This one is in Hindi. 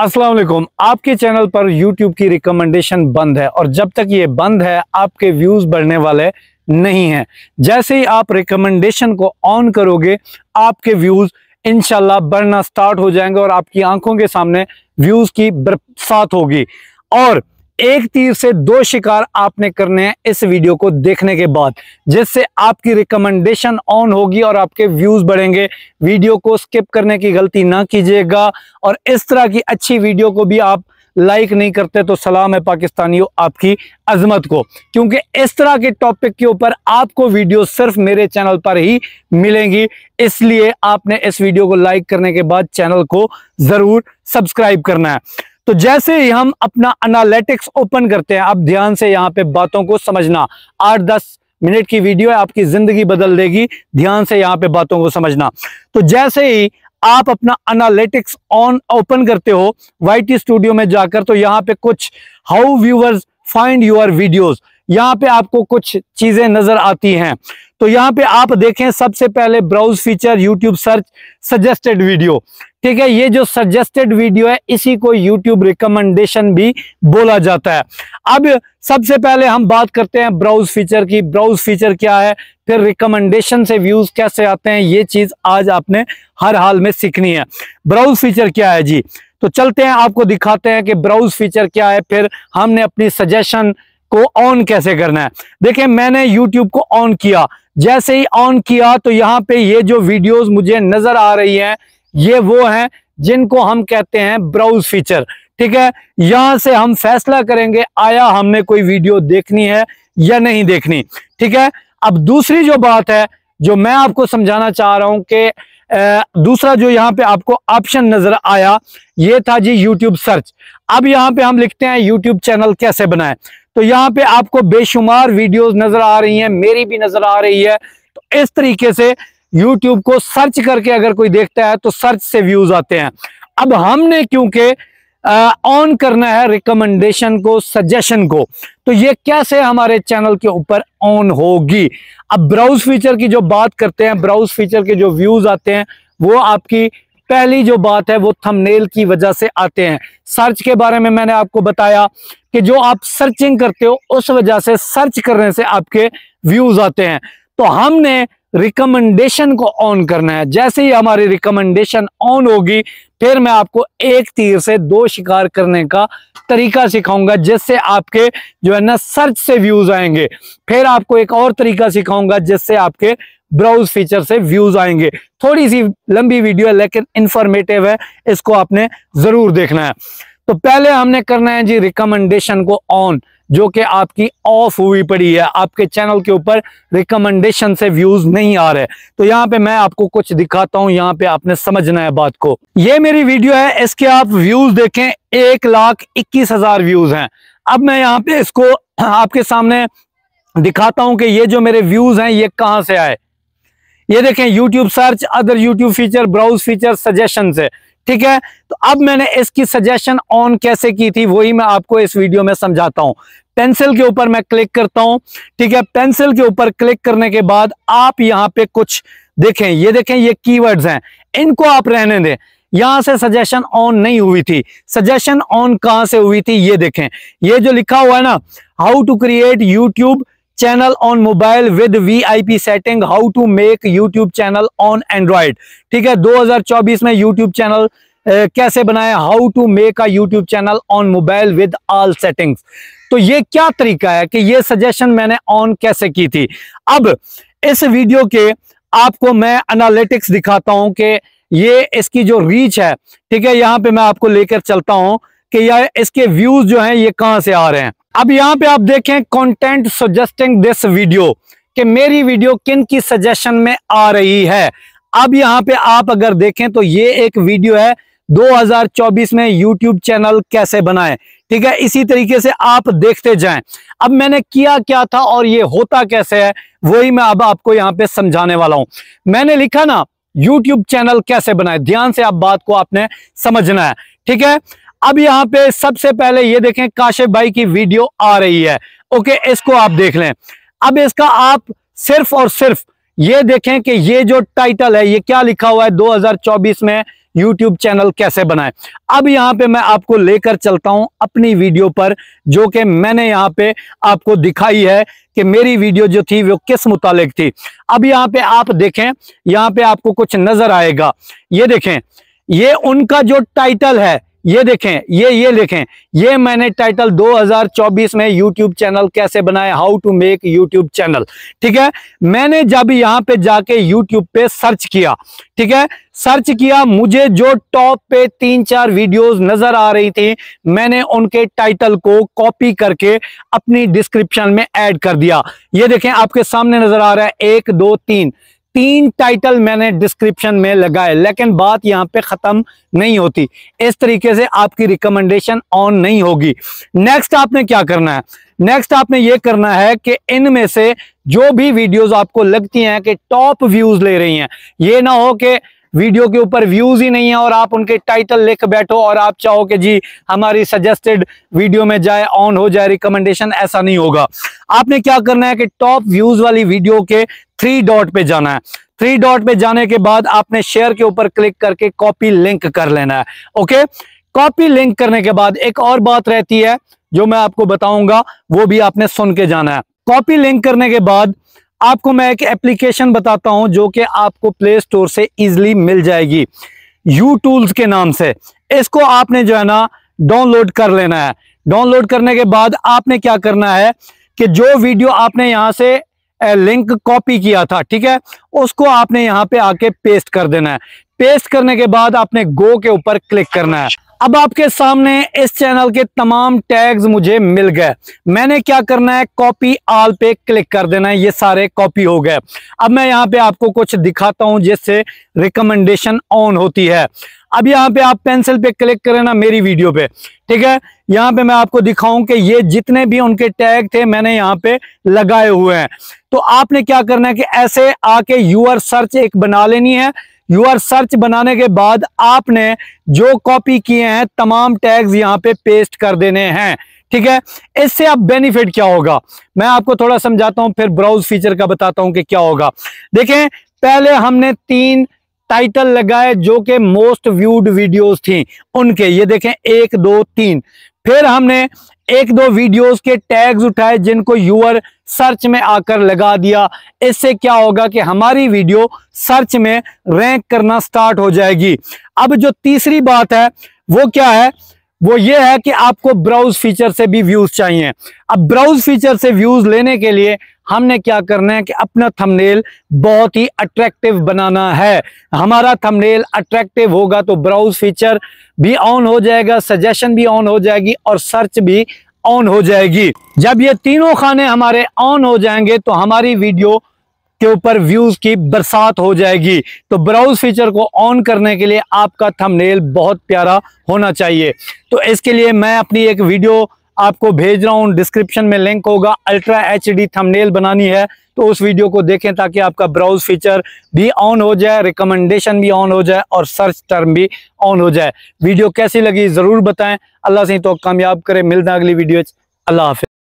अस्सलाम वालेकुम आपके चैनल पर यूट्यूब की रिकमेंडेशन बंद है और जब तक ये बंद है आपके व्यूज़ बढ़ने वाले नहीं हैं जैसे ही आप रिकमेंडेशन को ऑन करोगे आपके व्यूज़ इनशाला बढ़ना स्टार्ट हो जाएंगे और आपकी आंखों के सामने व्यूज़ की बरसात होगी और एक तीर से दो शिकार आपने करने हैं इस वीडियो को देखने के बाद जिससे आपकी रिकमेंडेशन ऑन होगी और आपके व्यूज बढ़ेंगे वीडियो को स्किप करने की गलती ना कीजिएगा और इस तरह की अच्छी वीडियो को भी आप लाइक नहीं करते तो सलाम है पाकिस्तानियों आपकी अजमत को क्योंकि इस तरह के टॉपिक के ऊपर आपको वीडियो सिर्फ मेरे चैनल पर ही मिलेंगी इसलिए आपने इस वीडियो को लाइक करने के बाद चैनल को ज़रूर सब्सक्राइब करना है तो जैसे ही हम अपना एनालिटिक्स ओपन करते हैं आप ध्यान से यहाँ पे बातों को समझना आठ दस मिनट की वीडियो है आपकी जिंदगी बदल देगी ध्यान से यहाँ पे बातों को समझना तो जैसे ही आप अपना एनालिटिक्स ऑन ओपन करते हो वाई स्टूडियो में जाकर तो यहाँ पे कुछ how viewers find your videos यहाँ पे आपको कुछ चीजें नजर आती हैं तो यहाँ पे आप देखें सबसे पहले browse feature YouTube search suggested video ठीक है ये जो सजेस्टेड वीडियो है इसी को यूट्यूब रिकमेंडेशन भी बोला जाता है अब सबसे पहले हम बात करते हैं ब्राउज फीचर की ब्राउज फीचर क्या है फिर रिकमेंडेशन से व्यूज कैसे आते हैं ये चीज आज आपने हर हाल में सीखनी है ब्राउज फीचर क्या है जी तो चलते हैं आपको दिखाते हैं कि ब्राउज फीचर क्या है फिर हमने अपनी सजेशन को ऑन कैसे करना है देखिए मैंने यूट्यूब को ऑन किया जैसे ही ऑन किया तो यहाँ पे ये जो वीडियोस मुझे नजर आ रही हैं ये वो हैं जिनको हम कहते हैं ब्राउज फीचर ठीक है यहां से हम फैसला करेंगे आया हमने कोई वीडियो देखनी है या नहीं देखनी ठीक है अब दूसरी जो बात है जो मैं आपको समझाना चाह रहा हूं कि दूसरा जो यहां पे आपको ऑप्शन नजर आया ये था जी यूट्यूब सर्च अब यहां पे हम लिखते हैं यूट्यूब चैनल कैसे बनाए तो यहां पे आपको बेशुमार वीडियोस नजर आ रही हैं मेरी भी नजर आ रही है तो इस तरीके से यूट्यूब को सर्च करके अगर कोई देखता है तो सर्च से व्यूज आते हैं अब हमने क्योंकि ऑन करना है रिकमेंडेशन को सजेशन को तो ये कैसे हमारे चैनल के ऊपर ऑन होगी अब ब्राउज फीचर की जो बात करते हैं ब्राउज फीचर के जो व्यूज आते हैं वो आपकी पहली जो बात है वो थंबनेल की वजह से आते हैं सर्च के बारे में मैंने आपको बताया कि जो आप सर्चिंग करते हो उस वजह से सर्च करने से आपके व्यूज आते हैं तो हमने रिकमेंडेशन को ऑन करना है जैसे ही हमारी रिकमेंडेशन ऑन होगी फिर मैं आपको एक तीर से दो शिकार करने का तरीका सिखाऊंगा जिससे आपके जो है ना सर्च से व्यूज आएंगे फिर आपको एक और तरीका सिखाऊंगा जिससे आपके ब्राउज फीचर से व्यूज आएंगे थोड़ी सी लंबी वीडियो है लेकिन इंफॉर्मेटिव है इसको आपने जरूर देखना है तो पहले हमने करना है जी रिकमेंडेशन को ऑन जो कि आपकी ऑफ हुई पड़ी है आपके चैनल के ऊपर रिकमेंडेशन से व्यूज नहीं आ रहे तो यहाँ पे मैं आपको कुछ दिखाता हूँ यहाँ पे आपने समझना है बात को ये मेरी वीडियो है इसके आप व्यूज देखें एक लाख इक्कीस हजार व्यूज हैं अब मैं यहाँ पे इसको आपके सामने दिखाता हूं कि ये जो मेरे व्यूज हैं ये कहाँ से आए ये देखें YouTube search other YouTube feature browse feature suggestion से ठीक है तो अब मैंने इसकी सजेशन ऑन कैसे की थी वही मैं आपको इस वीडियो में समझाता हूं पेंसिल के ऊपर मैं क्लिक करता हूं ठीक है पेंसिल के ऊपर क्लिक करने के बाद आप यहां पे कुछ देखें ये देखें ये कीवर्ड्स हैं इनको आप रहने दें यहां से सजेशन ऑन नहीं हुई थी सजेशन ऑन कहां से हुई थी ये देखें ये जो लिखा हुआ है ना how to create YouTube channel on mobile with VIP setting how to make YouTube channel on Android ठीक है 2024 में यूट्यूब चैनल कैसे बनाए how to make a YouTube channel on mobile with all settings तो ये क्या तरीका है कि ये सजेशन मैंने ऑन कैसे की थी अब इस वीडियो के आपको मैं एनालिटिक्स दिखाता हूं कि ये इसकी जो रीच है ठीक है यहाँ पे मैं आपको लेकर चलता हूं कि यार इसके व्यूज जो हैं ये कहां से आ रहे हैं अब यहाँ पे आप देखें कंटेंट सजेस्टिंग दिस वीडियो कि मेरी वीडियो किन की सजेशन में आ रही है अब यहाँ पे आप अगर देखें तो ये एक वीडियो है 2024 में YouTube चैनल कैसे बनाएं ठीक है इसी तरीके से आप देखते जाएं अब मैंने किया क्या था और ये होता कैसे है वही मैं अब आपको यहाँ पे समझाने वाला हूं मैंने लिखा ना YouTube चैनल कैसे बनाए ध्यान से आप बात को आपने समझना है ठीक है अब यहाँ पे सबसे पहले ये देखें काशिफ भाई की वीडियो आ रही है ओके इसको आप देख लें अब इसका आप सिर्फ और सिर्फ ये देखें कि ये जो टाइटल है ये क्या लिखा हुआ है 2024 में यूट्यूब चैनल कैसे बनाए अब यहाँ पे मैं आपको लेकर चलता हूं अपनी वीडियो पर जो कि मैंने यहाँ पे आपको दिखाई है कि मेरी वीडियो जो थी वो किस मुतालिक थी अब यहाँ पे आप देखें यहाँ पे आपको कुछ नजर आएगा ये देखें ये उनका जो टाइटल है ये देखें ये ये देखें ये मैंने टाइटल 2024 में यूट्यूब चैनल कैसे बनाए how to make YouTube channel ठीक है मैंने जब यहां पे जाके यूट्यूब पे सर्च किया ठीक है सर्च किया मुझे जो टॉप पे तीन चार वीडियोस नजर आ रही थी मैंने उनके टाइटल को कॉपी करके अपनी डिस्क्रिप्शन में ऐड कर दिया ये देखें आपके सामने नजर आ रहा है एक दो तीन तीन टाइटल मैंने डिस्क्रिप्शन में लगाए लेकिन बात यहाँ पे ख़त्म नहीं होती इस तरीके से आपकी रिकमेंडेशन ऑन नहीं होगी नेक्स्ट आपने क्या करना है नेक्स्ट आपने ये करना है कि इनमें से जो भी वीडियोस आपको लगती हैं कि टॉप व्यूज़ ले रही हैं ये ना हो कि वीडियो के ऊपर व्यूज ही नहीं है और आप उनके टाइटल लिख बैठो और आप चाहो कि जी हमारी सजेस्टेड वीडियो में जाए ऑन हो जाए रिकमेंडेशन ऐसा नहीं होगा आपने क्या करना है कि टॉप व्यूज वाली वीडियो के थ्री डॉट पे जाना है थ्री डॉट पे जाने के बाद आपने शेयर के ऊपर क्लिक करके कॉपी लिंक कर लेना है ओके कॉपी लिंक करने के बाद एक और बात रहती है जो मैं आपको बताऊंगा वो भी आपने सुन के जाना है कॉपी लिंक करने के बाद आपको मैं एक एप्लीकेशन बताता हूं जो कि आपको प्ले स्टोर से इजिली मिल जाएगी यू टूल्स के नाम से इसको आपने जो है ना डाउनलोड कर लेना है डाउनलोड करने के बाद आपने क्या करना है कि जो वीडियो आपने यहां से लिंक कॉपी किया था ठीक है उसको आपने यहाँ पे आके पेस्ट कर देना है पेस्ट करने के बाद आपने गो के ऊपर क्लिक करना है अब आपके सामने इस चैनल के तमाम टैग्स मुझे मिल गए मैंने क्या करना है कॉपी आल पे क्लिक कर देना है ये सारे कॉपी हो गए अब मैं यहाँ पे आपको कुछ दिखाता हूँ जिससे रिकमेंडेशन ऑन होती है अब यहाँ पे आप पेंसिल पे क्लिक करें ना मेरी वीडियो पे ठीक है यहाँ पे मैं आपको दिखाऊं कि ये जितने भी उनके टैग थे मैंने यहाँ पे लगाए हुए हैं तो आपने क्या करना है कि ऐसे आके यूअर सर्च एक बना लेनी है यूआर सर्च बनाने के बाद आपने जो कॉपी किए हैं तमाम टैग्स यहाँ पे पेस्ट कर देने हैं ठीक है इससे आप बेनिफिट क्या होगा मैं आपको थोड़ा समझाता हूं फिर ब्राउज फीचर का बताता हूं कि क्या होगा देखें पहले हमने तीन टाइटल लगाए जो कि मोस्ट व्यूड वीडियोस थी उनके ये देखें एक दो तीन फिर हमने एक दो वीडियोस के टैग्स उठाए जिनको यूअर सर्च में आकर लगा दिया इससे क्या होगा कि हमारी वीडियो सर्च में रैंक करना स्टार्ट हो जाएगी अब जो तीसरी बात है वो क्या है वो ये है कि आपको ब्राउज फीचर से भी व्यूज चाहिए अब ब्राउज फीचर से व्यूज लेने के लिए हमने क्या करना है कि अपना थंबनेल बहुत ही अट्रैक्टिव बनाना है हमारा थंबनेल अट्रैक्टिव होगा तो ब्राउज फीचर भी ऑन हो जाएगा सजेशन भी ऑन हो जाएगी और सर्च भी ऑन हो जाएगी जब ये तीनों खाने हमारे ऑन हो जाएंगे तो हमारी वीडियो के ऊपर व्यूज की बरसात हो जाएगी तो ब्राउज फीचर को ऑन करने के लिए आपका थंबनेल बहुत प्यारा होना चाहिए तो इसके लिए मैं अपनी एक वीडियो आपको भेज रहा हूं डिस्क्रिप्शन में लिंक होगा अल्ट्रा एच डी थंबनेल बनानी है तो उस वीडियो को देखें ताकि आपका ब्राउज फीचर भी ऑन हो जाए रिकमेंडेशन भी ऑन हो जाए और सर्च टर्म भी ऑन हो जाए वीडियो कैसी लगी ज़रूर बताएं अल्लाह से तो कामयाब करें मिलना अगली वीडियो अल्लाह हाफि